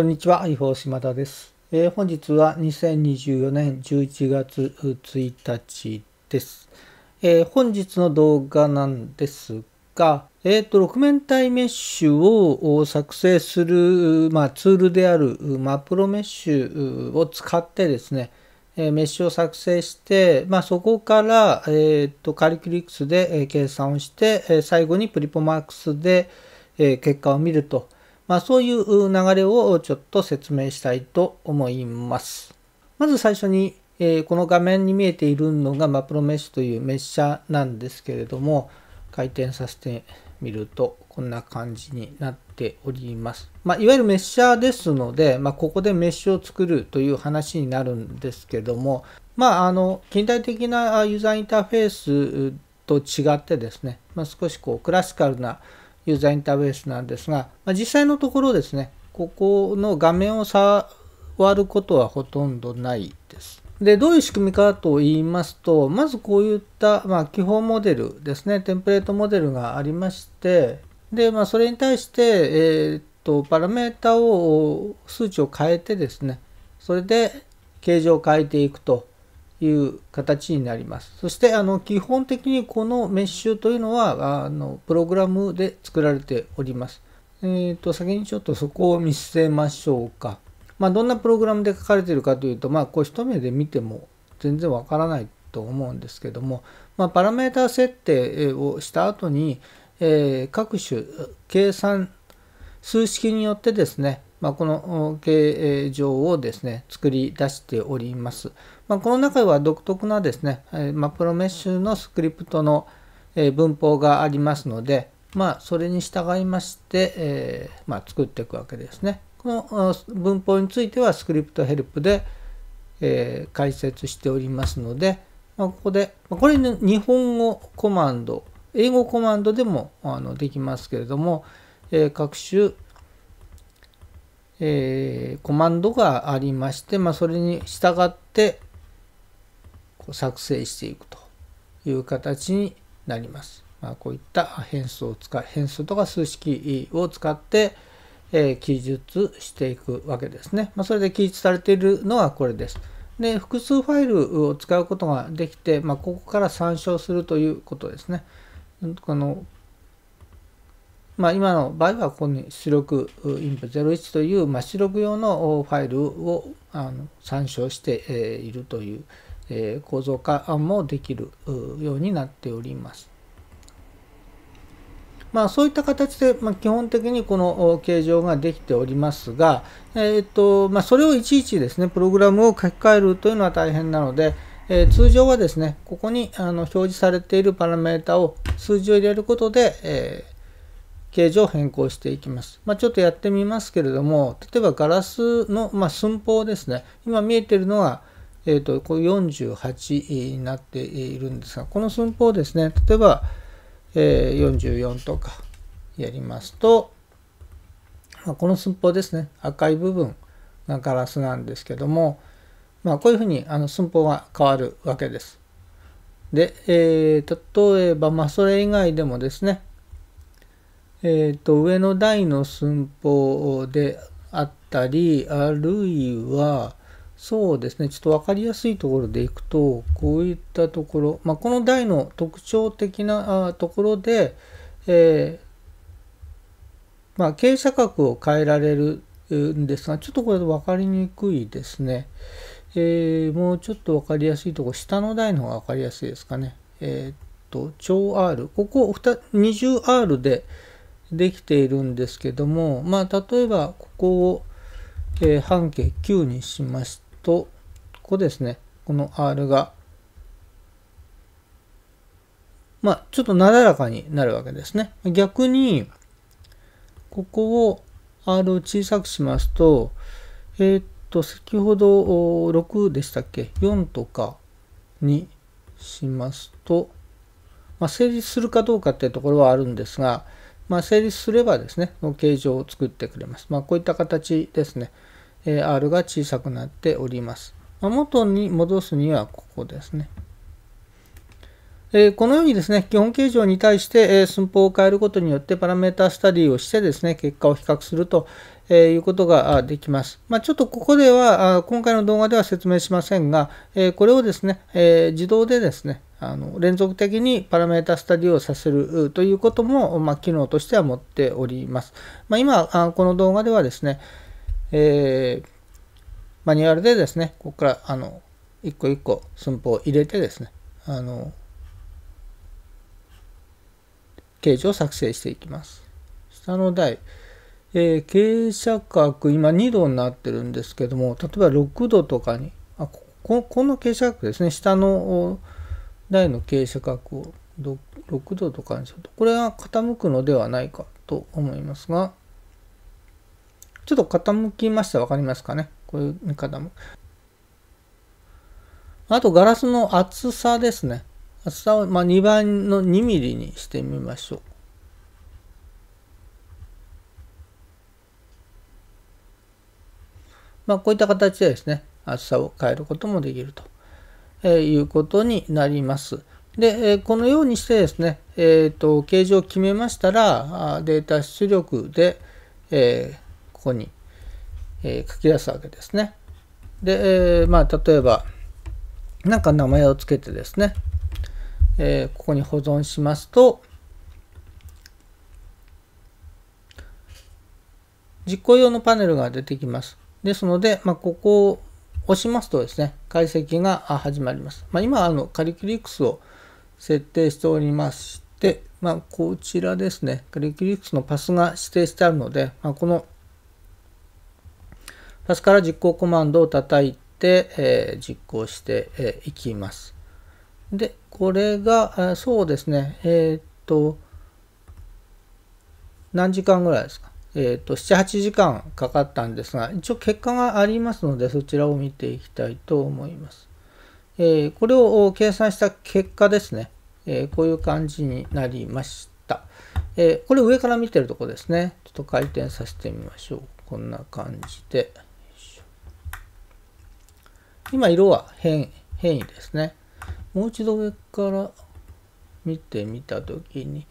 こんにちは、伊法島田です、えー、本日は2024年11月1日です。えー、本日の動画なんですが、えっ、ー、と、6面体メッシュを作成する、まあ、ツールであるマプロメッシュを使ってですね、えメッシュを作成して、まあ、そこから、えーと、カリキュリックスで、計算をして、最後にプリポマックスで、結果を見ると。まあ、そういう流れをちょっと説明したいと思います。まず最初に、えー、この画面に見えているのがマプロメッシュというメッシャーなんですけれども、回転させてみるとこんな感じになっております。まあ、いわゆるメッシャーですので、まあ、ここでメッシュを作るという話になるんですけども、まあ、あの近代的なユーザーインターフェースと違ってですね、まあ、少しこうクラシカルなユーザーインターフェースなんですが、まあ、実際のところですね、ここの画面を触ることはほとんどないです。で、どういう仕組みかと言いますと、まずこういった、まあ、基本モデルですね、テンプレートモデルがありまして、で、まあ、それに対して、えー、っと、パラメータを、数値を変えてですね、それで形状を変えていくという形になります。そしてあの基本的にこのメッシュというのはあのプログラムで作られております。えっ、ー、と先にちょっとそこを見せましょうか。まあ、どんなプログラムで書かれているかというと、まあ、こう一目で見ても全然わからないと思うんですけども、まあ、パラメータ設定をした後に、えー、各種計算数式によってですね、まあ、この形状をですね作り出しております。まあ、この中では独特なですね、まあ、プロメッシュのスクリプトの文法がありますので、まあ、それに従いまして、えー、まあ、作っていくわけですね。この文法についてはスクリプトヘルプで、えー、解説しておりますので、まあ、ここで、これ、ね、日本語コマンド、英語コマンドでもあのできますけれども、えー、各種、えコマンドがありまして、まあ、それに従って、作成していくという形になります。まあ、こういった変数を使う変数とか数式を使って、え記述していくわけですね。まあ、それで記述されているのはこれです。で複数ファイルを使うことができて、まあ、ここから参照するということですね。このまあ、今の場合はここに出力 i n プ0 1という、ま出力用のファイルをあの参照しているというえ構造化もできるようになっております。まあ、そういった形で、まあ、基本的にこの形状ができておりますが、えーとまあ、それをいちいちですねプログラムを書き換えるというのは大変なので、えー、通常はですねここにあの表示されているパラメータを数字を入れることで、えー、形状を変更していきます、まあ、ちょっとやってみますけれども例えばガラスの、ま寸法ですね今見えているのはえーと、これ48になっているんですがこの寸法ですね例えば、えー、44とかやりますと、まあ、この寸法ですね赤い部分がガラスなんですけども、まあ、こういうふうにあの寸法が変わるわけです。で、えー、例えば、まあ、それ以外でもですね、えーと上の台の寸法であったりあるいは、そうですね、ちょっと分かりやすいところでいくと、こういったところ、まあ、この台の特徴的なところで、えー、まあ、傾斜角を変えられるんですが、ちょっとこれ分かりにくいですね。えー、もうちょっと分かりやすいところ、下の台の方が分かりやすいですかね。えー、っと、超 R、ここ 20R でできているんですけども、まあ、例えばここを、えー、半径9にしまして、と、ここですね、この R が、まあ、ちょっとなだらかになるわけですね。逆に、ここを R を小さくしますと、えー、っと、先ほど6でしたっけ ?4 とかにしますと、まあ、成立するかどうかっていうところはあるんですが、まあ、成立すればですね、の形状を作ってくれます。まあ、こういった形ですね。え R が小さくなっております。ま元に戻すにはここですね。えこのようにですね、基本形状に対して、え寸法を変えることによってパラメータスタディをしてですね、結果を比較すると、えいうことができます。まあ、ちょっとここでは、今回の動画では説明しませんが、えこれをですね、え自動でですね、あの連続的にパラメータスタディをさせるということも、まあ、機能としては持っております。まあ、今、この動画ではですね、えー、マニュアルでですね、ここから、あの、一個一個寸法を入れてですね、あの、形状を作成していきます。下の台、えー、傾斜角、今2度になってるんですけども、例えば6度とかに、あここの傾斜角ですね、下の台の傾斜角を6度とかにすると、これが傾くのではないかと思いますが、ちょっと傾きました。わかりますかねこういう見方も。あと、ガラスの厚さですね。厚さを、まあ、2倍の2ミリにしてみましょう。まあ、こういった形でですね、厚さを変えることもできると、えー、いうことになります。で、えー、このようにしてですね、えーと、形状を決めましたら、データ出力で、えーここに、えー、書き出すわけですね。で、えー、まあ例えばなんか名前をつけてですね、えー、ここに保存しますと実行用のパネルが出てきます。ですので、まあ、ここを押しますとですね、解析が始まります。まあ、今、あの、カリキュリクスを設定しておりまして、まあ、こちらですね、カリキュリクスのパスが指定してあるので、まあ、このですから実行コマンドを叩いて、え実行していきます。で、これが、そうですね、えっ、と、何時間ぐらいですか。えっ、と、7、8時間かかったんですが、一応結果がありますので、そちらを見ていきたいと思います。えー、これを計算した結果ですね、えこういう感じになりました。えこれ上から見てるとこですね。ちょっと回転させてみましょう。こんな感じで。今色は変変異ですね。もう一度上から見てみたときに、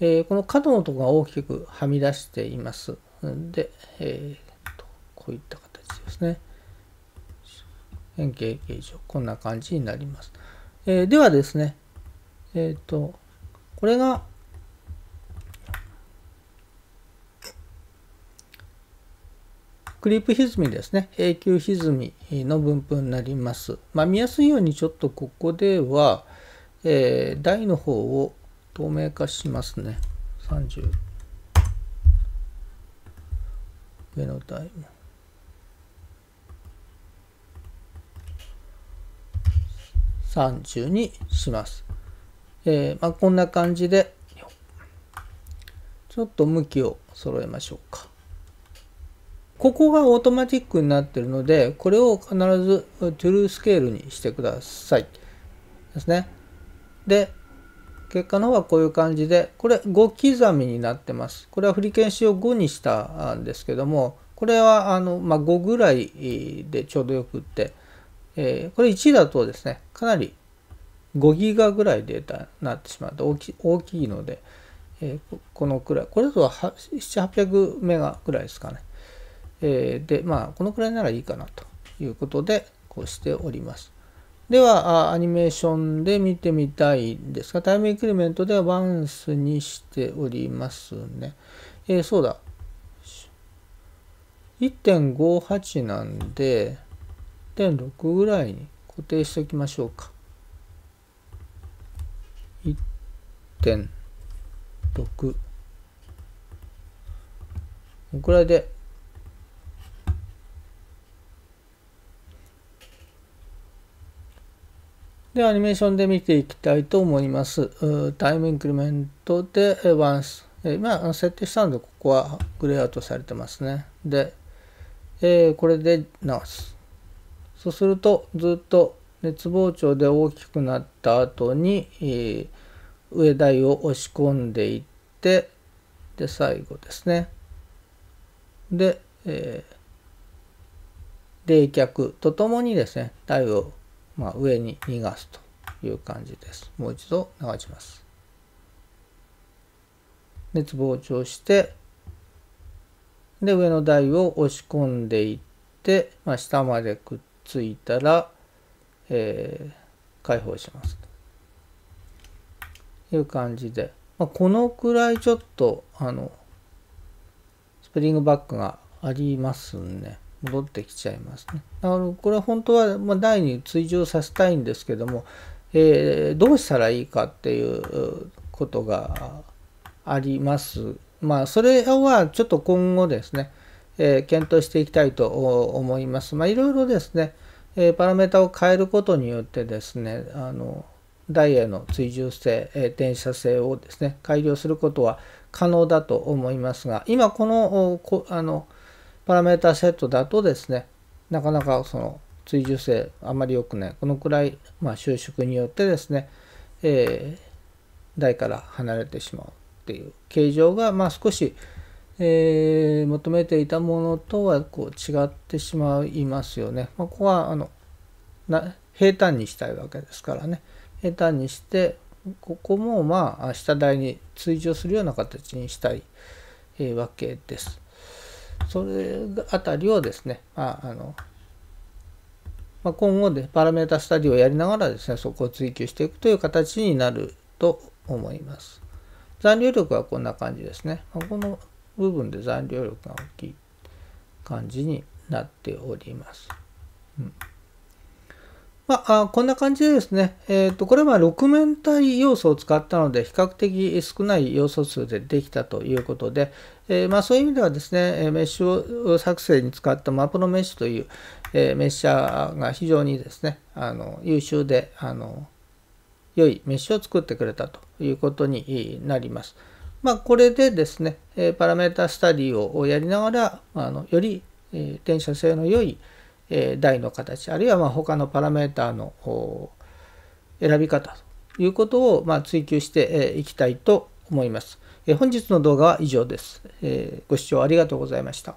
えー、この角のところが大きくはみ出しています。で、えー、とこういった形ですね。変形形状、こんな感じになります。えー、ではですね、えっ、ー、と、これがクリープ歪みですね永久歪みの分布になります、まあ、見やすいようにちょっとここでは、えー、台の方を透明化しますね30上の台も30にします、えー、まあ、こんな感じでちょっと向きを揃えましょうかここがオートマティックになってるので、これを必ずトゥルースケールにしてください。ですね。で、結果の方はこういう感じで、これ5刻みになってます。これは振り返しを5にしたんですけども、これはあの、まあ、5ぐらいでちょうどよくって、えー、これ1だとですね、かなり5ギガぐらいデータになってしまって大き大きいので、えー、このくらい、これだと7、800メガぐらいですかね。えー、で、まあ、このくらいならいいかなということで、こうしております。では、アニメーションで見てみたいんですが、タイムインクリメントではワンスにしておりますね。えー、そうだ。1.58なんで、1.6ぐらいに固定しておきましょうか。1.6。このくらいでで、アニメーションで見ていきたいと思います。タイムインクリメントで、ワンス。今、設定したので、ここはグレーアウトされてますね。で、えー、これで直す。そうすると、ずっと熱膨張で大きくなった後に、えー、上台を押し込んでいって、で、最後ですね。で、えー、冷却とともにですね、台をまあ、上に逃がすという感じです。もう一度流します。熱膨張して、で、上の台を押し込んでいって、まあ、下までくっついたら、えー、解放します。という感じで、まあ、このくらいちょっと、あの、スプリングバックがありますね。戻ってきちゃいますね。あのこれは本当は、ま台に追従させたいんですけども、えー、どうしたらいいかっていうことがあります。まあ、それはちょっと今後ですね、えー、検討していきたいと思います。まあ、いろいろですね、えー、パラメータを変えることによってですね、あの台への追従性、えー、転写性をですね、改良することは可能だと思いますが、今この、こあのパラメータセットだとですね、なかなかその追従性あまり良くない。このくらい、まあ、収縮によってですね、えー、台から離れてしまうっていう形状が、まあ、少し、えー、求めていたものとはこう違ってしまいますよね。まあ、ここはあのな平坦にしたいわけですからね。平坦にして、ここもまあ下台に追従するような形にしたい、えー、わけです。それあたりをですね、まああのまあ、今後でパラメータスタディをやりながらですね、そこを追求していくという形になると思います。残留力はこんな感じですね。まあ、この部分で残留力が大きい感じになっております。うんまあ、こんな感じでですね、えー、とこれは6面体要素を使ったので、比較的少ない要素数でできたということで、えー、まあ、そういう意味ではですねメッシュ作成に使ったマプロメッシュという、えー、メッシャーが非常にですねあの優秀であの良いメッシュを作ってくれたということになります。まあ、これでですね、えパラメータスタディをやりながら、あのより、え転写性の良い、え台の形、あるいはま他のパラメータの選び方ということを、ま追求していきたいと思います。え本日の動画は以上です、えご視聴ありがとうございました。